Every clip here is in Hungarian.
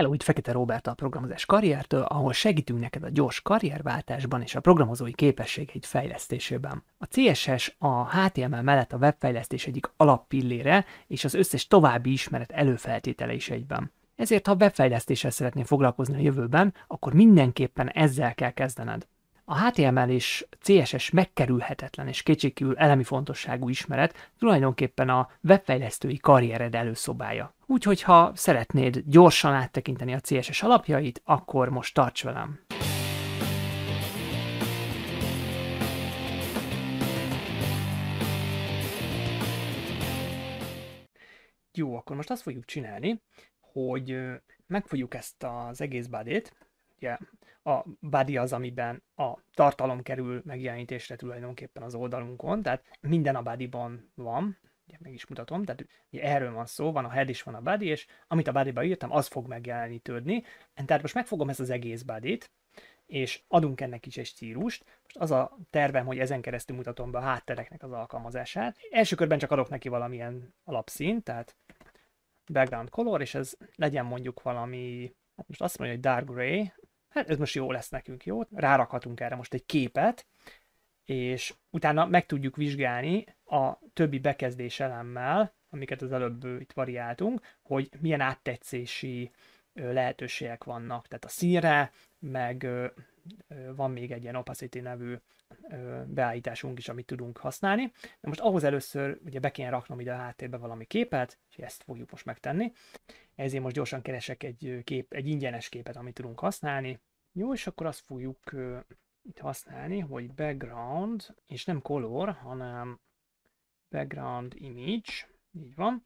Hello, itt Fekete Robert a programozás karriertől, ahol segítünk neked a gyors karrierváltásban és a programozói képességeid fejlesztésében. A CSS a HTML mellett a webfejlesztés egyik alappillére és az összes további ismeret előfeltétele is egyben. Ezért, ha webfejlesztéssel szeretnél foglalkozni a jövőben, akkor mindenképpen ezzel kell kezdened. A HTML és CSS megkerülhetetlen és kétségkívül elemi fontosságú ismeret tulajdonképpen a webfejlesztői karriered előszobája. Úgyhogy ha szeretnéd gyorsan áttekinteni a CSS alapjait, akkor most tarts velem! Jó, akkor most azt fogjuk csinálni, hogy megfogjuk ezt az egész badét, ugye a body az, amiben a tartalom kerül megjelenítésre tulajdonképpen az oldalunkon, tehát minden a bodyban van, ugye meg is mutatom, tehát ugye erről van szó, van a head is, van a body, és amit a bodyba írtam, az fog megjelenítődni. Tehát most megfogom ezt az egész bodyt, és adunk ennek is egy stílust. Most az a tervem, hogy ezen keresztül mutatom be a háttereknek az alkalmazását. Első körben csak adok neki valamilyen alapszín, tehát background color, és ez legyen mondjuk valami, hát most azt mondja, hogy dark gray, hát ez most jó lesz nekünk, jó? Rárakhatunk erre most egy képet, és utána meg tudjuk vizsgálni a többi bekezdés elemmel, amiket az előbb itt variáltunk, hogy milyen áttetszési lehetőségek vannak. Tehát a színre, meg van még egy ilyen opacity nevű beállításunk is, amit tudunk használni. De most ahhoz először ugye be kéne raknom ide a háttérbe valami képet, és ezt fogjuk most megtenni. Ezért most gyorsan keresek egy, kép, egy ingyenes képet, amit tudunk használni. Jó, és akkor azt fogjuk itt használni, hogy background, és nem color, hanem background image, így van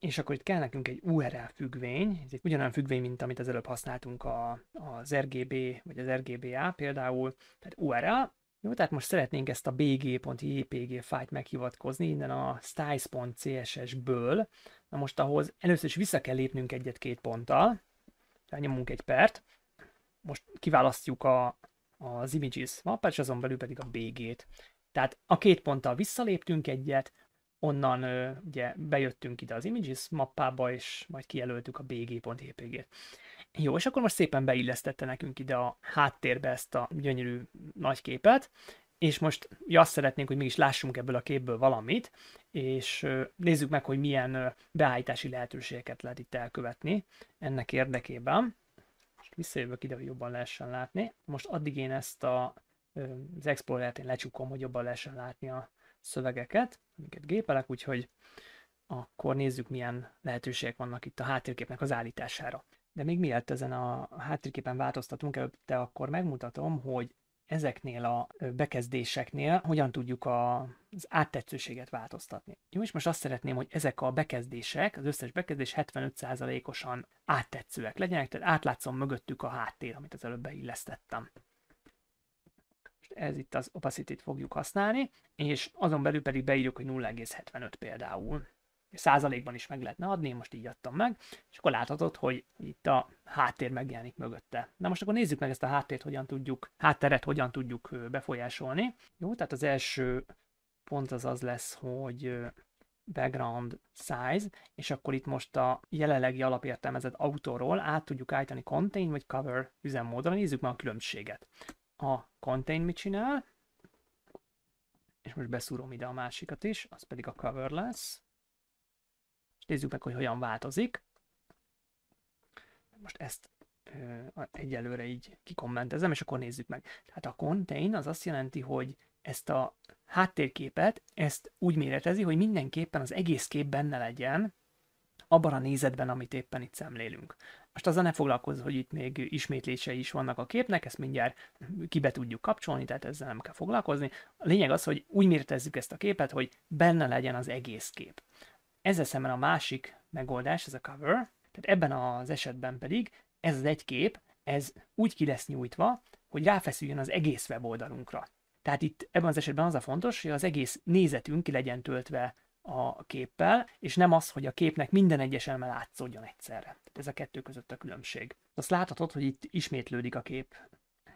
és akkor itt kell nekünk egy URL függvény, ez egy ugyanolyan függvény, mint amit az előbb használtunk a, az RGB, vagy az RGBA például, tehát URL, jó, tehát most szeretnénk ezt a bg.jpg fájt meghivatkozni innen a styles.css-ből. Na most ahhoz először is vissza kell lépnünk egyet-két ponttal, tehát nyomunk egy pert, most kiválasztjuk a, az images mappát, és azon belül pedig a bg-t. Tehát a két ponttal visszaléptünk egyet, onnan ugye bejöttünk ide az Images mappába, és majd kijelöltük a bgjpg t Jó, és akkor most szépen beillesztette nekünk ide a háttérbe ezt a gyönyörű nagy képet, és most ja, azt szeretnénk, hogy mégis lássunk ebből a képből valamit, és nézzük meg, hogy milyen beállítási lehetőségeket lehet itt elkövetni ennek érdekében. Most visszajövök ide, hogy jobban lehessen látni. Most addig én ezt a, az Explorer-t én lecsukom, hogy jobban lehessen látni a szövegeket, amiket gépelek, úgyhogy akkor nézzük, milyen lehetőségek vannak itt a háttérképnek az állítására. De még mielőtt ezen a háttérképen változtatunk, előtte akkor megmutatom, hogy ezeknél a bekezdéseknél hogyan tudjuk a, az áttetszőséget változtatni. Jó, és most azt szeretném, hogy ezek a bekezdések, az összes bekezdés 75%-osan áttetszőek legyenek, tehát átlátszom mögöttük a háttér, amit az előbb beillesztettem ez itt az opacity-t fogjuk használni, és azon belül pedig beírjuk, hogy 0,75 például. Százalékban is meg lehetne adni, én most így adtam meg, és akkor láthatod, hogy itt a háttér megjelenik mögötte. Na most akkor nézzük meg ezt a háttért, hogyan tudjuk, hátteret hogyan tudjuk befolyásolni. Jó, tehát az első pont az az lesz, hogy background size, és akkor itt most a jelenlegi alapértelmezett autóról át tudjuk állítani contain vagy cover üzemmódra, nézzük meg a különbséget a contain mit csinál, és most beszúrom ide a másikat is, az pedig a cover lesz. És nézzük meg, hogy hogyan változik. Most ezt ö, egyelőre így kikommentezem, és akkor nézzük meg. Tehát a contain az azt jelenti, hogy ezt a háttérképet, ezt úgy méretezi, hogy mindenképpen az egész kép benne legyen, abban a nézetben, amit éppen itt szemlélünk. Most azzal ne foglalkozz, hogy itt még ismétlései is vannak a képnek, ezt mindjárt kibe tudjuk kapcsolni, tehát ezzel nem kell foglalkozni. A lényeg az, hogy úgy mértezzük ezt a képet, hogy benne legyen az egész kép. Ezzel szemben a másik megoldás, ez a cover, tehát ebben az esetben pedig ez az egy kép, ez úgy ki lesz nyújtva, hogy ráfeszüljön az egész weboldalunkra. Tehát itt ebben az esetben az a fontos, hogy az egész nézetünk ki legyen töltve a képpel, és nem az, hogy a képnek minden egyes elme látszódjon egyszerre. Tehát ez a kettő között a különbség. Azt láthatod, hogy itt ismétlődik a kép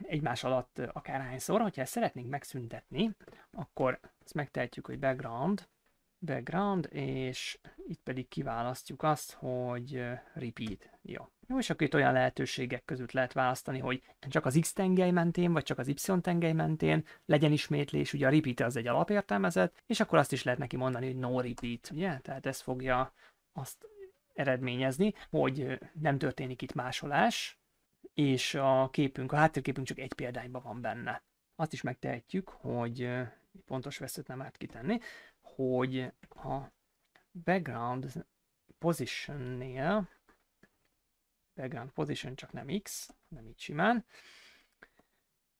egymás alatt akárhányszor, ha ezt szeretnénk megszüntetni, akkor ezt megtehetjük, hogy background, background, és itt pedig kiválasztjuk azt, hogy repeat. Ja. Jó, és akkor itt olyan lehetőségek között lehet választani, hogy csak az X tengely mentén, vagy csak az Y tengely mentén legyen ismétlés, ugye a repeat az egy alapértelmezett, és akkor azt is lehet neki mondani, hogy no repeat, ugye? Tehát ez fogja azt eredményezni, hogy nem történik itt másolás, és a képünk, a háttérképünk csak egy példányban van benne. Azt is megtehetjük, hogy pontos veszőt nem lehet kitenni, hogy a background positionnél, background position csak nem x, nem így simán,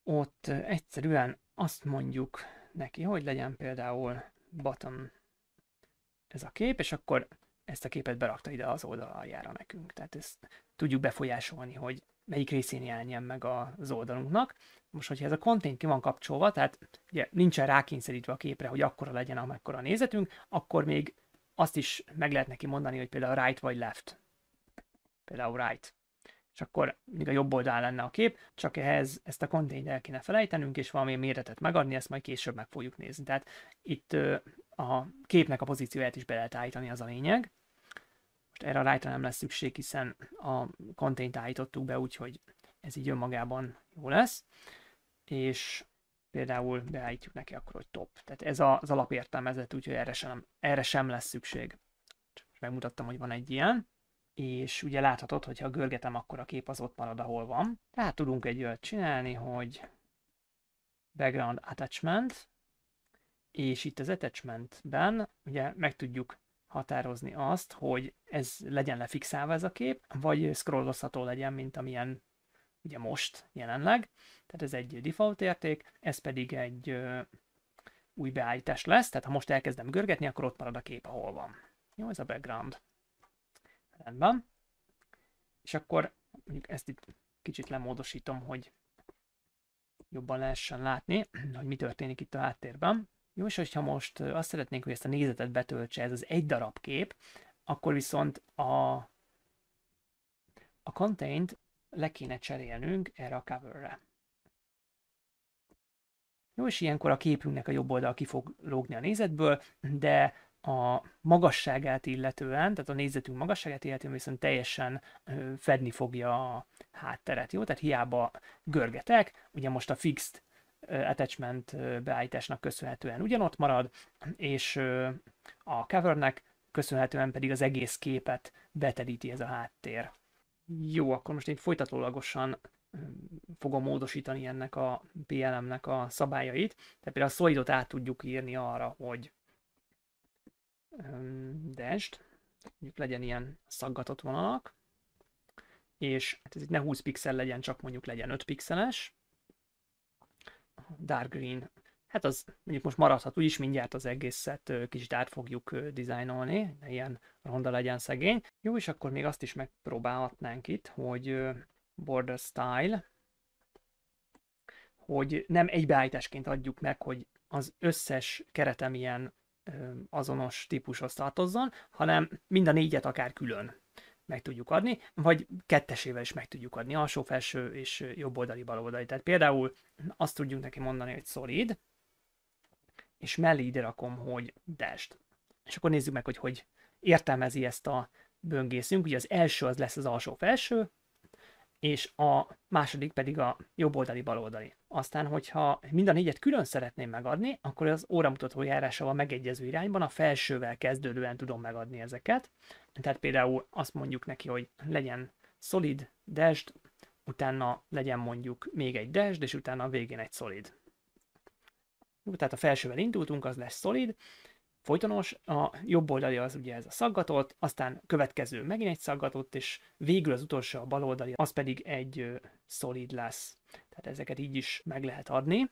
ott egyszerűen azt mondjuk neki, hogy legyen például bottom ez a kép, és akkor ezt a képet berakta ide az oldal nekünk. Tehát ezt tudjuk befolyásolni, hogy melyik részén jelenjen meg az oldalunknak. Most, hogyha ez a content ki van kapcsolva, tehát ugye nincsen rákényszerítve a képre, hogy akkora legyen, amekkora a nézetünk, akkor még azt is meg lehet neki mondani, hogy például right vagy left. Például right. És akkor még a jobb oldal lenne a kép, csak ehhez ezt a content el kéne felejtenünk, és valami méretet megadni, ezt majd később meg fogjuk nézni. Tehát itt a képnek a pozícióját is be lehet állítani, az a lényeg most erre a rájtra nem lesz szükség, hiszen a kontént állítottuk be úgyhogy ez így önmagában jó lesz, és például beállítjuk neki akkor, hogy top. Tehát ez az alapértelmezett úgyhogy erre sem, erre sem lesz szükség. Csak megmutattam, hogy van egy ilyen, és ugye láthatod, hogy ha görgetem, akkor a kép az ott marad, ahol van. Tehát tudunk egy olyat csinálni, hogy background attachment, és itt az attachmentben ugye meg tudjuk határozni azt, hogy ez legyen lefixálva ez a kép, vagy scrollozható legyen, mint amilyen ugye most jelenleg. Tehát ez egy default érték, ez pedig egy ö, új beállítás lesz, tehát ha most elkezdem görgetni, akkor ott marad a kép, ahol van. Jó, ez a background. Rendben. És akkor mondjuk ezt itt kicsit lemódosítom, hogy jobban lehessen látni, hogy mi történik itt a háttérben. Jó, és hogyha most azt szeretnénk, hogy ezt a nézetet betöltse ez az egy darab kép, akkor viszont a, a content le kéne cserélnünk erre a coverre. Jó, és ilyenkor a képünknek a jobb oldal ki fog lógni a nézetből, de a magasságát illetően, tehát a nézetünk magasságát illetően viszont teljesen fedni fogja a hátteret, jó? Tehát hiába görgetek, ugye most a fixed attachment beállításnak köszönhetően ugyanott marad, és a covernek köszönhetően pedig az egész képet betelíti ez a háttér. Jó, akkor most én folytatólagosan fogom módosítani ennek a PLM-nek a szabályait. Tehát például a szolidot át tudjuk írni arra, hogy dest, mondjuk legyen ilyen szaggatott vonalak, és hát ez itt ne 20 pixel legyen, csak mondjuk legyen 5 pixeles, dark green. Hát az mondjuk most maradhat, úgyis mindjárt az egészet kicsit át fogjuk dizájnolni, ne ilyen ronda legyen szegény. Jó, és akkor még azt is megpróbálhatnánk itt, hogy border style, hogy nem egybeállításként adjuk meg, hogy az összes keretem ilyen azonos típushoz tartozzon, hanem mind a négyet akár külön meg tudjuk adni, vagy kettesével is meg tudjuk adni, alsó, felső és jobb oldali, bal oldali. Tehát például azt tudjuk neki mondani, hogy solid, és mellé ide rakom, hogy dest. És akkor nézzük meg, hogy hogy értelmezi ezt a böngészünk. Ugye az első az lesz az alsó-felső, és a második pedig a jobboldali baloldali. Aztán, hogyha mind a négyet külön szeretném megadni, akkor az óramutató járásával megegyező irányban a felsővel kezdődően tudom megadni ezeket. Tehát például azt mondjuk neki, hogy legyen solid, dashed, utána legyen mondjuk még egy dashed, és utána a végén egy solid. tehát a felsővel indultunk, az lesz solid, folytonos, a jobb oldali az ugye ez a szaggatott, aztán következő megint egy szaggatott, és végül az utolsó a bal oldali, az pedig egy szolid lesz. Tehát ezeket így is meg lehet adni.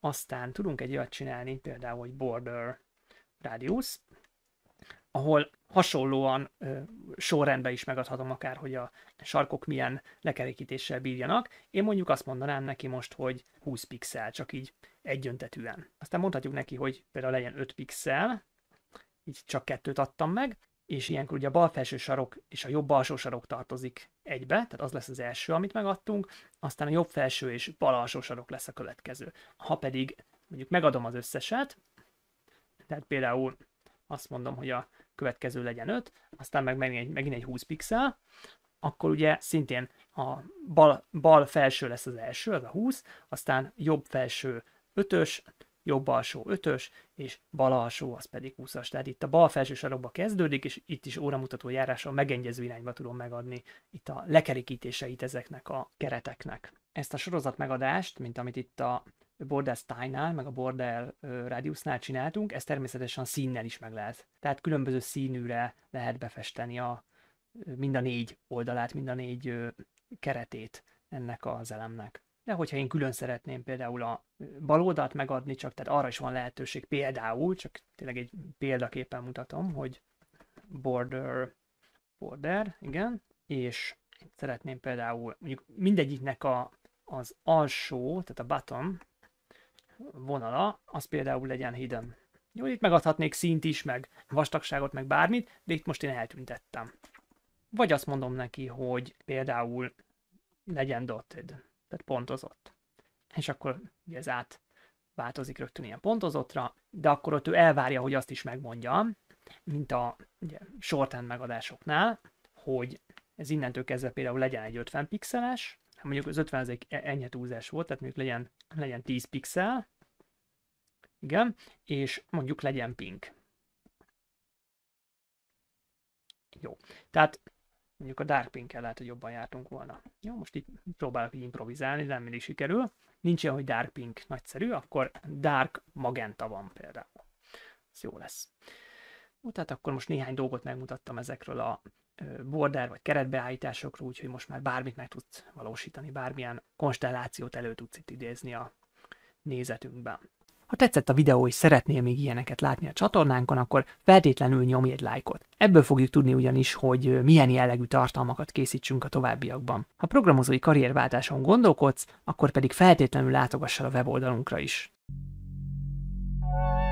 Aztán tudunk egy olyat csinálni, például, hogy border radius, ahol hasonlóan ö, sorrendben is megadhatom akár, hogy a sarkok milyen lekerekítéssel bírjanak. Én mondjuk azt mondanám neki most, hogy 20 pixel, csak így egyöntetűen. Aztán mondhatjuk neki, hogy például legyen 5 pixel, így csak kettőt adtam meg, és ilyenkor ugye a bal felső sarok és a jobb alsó sarok tartozik egybe, tehát az lesz az első, amit megadtunk, aztán a jobb felső és bal alsó sarok lesz a következő. Ha pedig mondjuk megadom az összeset, tehát például azt mondom, hogy a következő legyen 5, aztán meg megint egy, megint egy 20 pixel, akkor ugye szintén a bal, bal felső lesz az első, az a 20, aztán jobb felső 5-ös, jobb alsó 5-ös, és bal alsó az pedig 20-as. Tehát itt a bal felső sarokba kezdődik, és itt is óramutató járással megegyező irányba tudom megadni itt a lekerikítéseit ezeknek a kereteknek. Ezt a sorozat megadást, mint amit itt a Borders nál meg a Border Radiusnál csináltunk, ezt természetesen színnel is meg lehet. Tehát különböző színűre lehet befesteni a, mind a négy oldalát, mind a négy keretét ennek az elemnek. De hogyha én külön szeretném például a bal oldalt megadni, csak tehát arra is van lehetőség például, csak tényleg egy példaképpen mutatom, hogy border, border, igen, és szeretném például mondjuk mindegyiknek a, az alsó, tehát a bottom vonala, az például legyen hidden. Jó, itt megadhatnék szint is, meg vastagságot, meg bármit, de itt most én eltüntettem. Vagy azt mondom neki, hogy például legyen dotted, tehát pontozott. És akkor ez át változik rögtön ilyen pontozottra, de akkor ott ő elvárja, hogy azt is megmondjam, mint a ugye, shorthand megadásoknál, hogy ez innentől kezdve például legyen egy 50 pixeles, mondjuk az 50 egy enyhe túlzás volt, tehát mondjuk legyen, legyen 10 pixel, igen, és mondjuk legyen pink. Jó, tehát mondjuk a Dark Pink-el lehet, hogy jobban jártunk volna. Jó, most itt próbálok így improvizálni, de nem mindig sikerül. Nincs ilyen, hogy Dark Pink nagyszerű, akkor Dark Magenta van például. Ez jó lesz. Ó, tehát akkor most néhány dolgot megmutattam ezekről a border vagy keretbeállításokról, úgyhogy most már bármit meg tudsz valósítani, bármilyen konstellációt elő tudsz itt idézni a nézetünkben. Ha tetszett a videó és szeretnél még ilyeneket látni a csatornánkon, akkor feltétlenül nyomj egy lájkot. Ebből fogjuk tudni ugyanis, hogy milyen jellegű tartalmakat készítsünk a továbbiakban. Ha programozói karrierváltáson gondolkodsz, akkor pedig feltétlenül látogass el a weboldalunkra is. thank you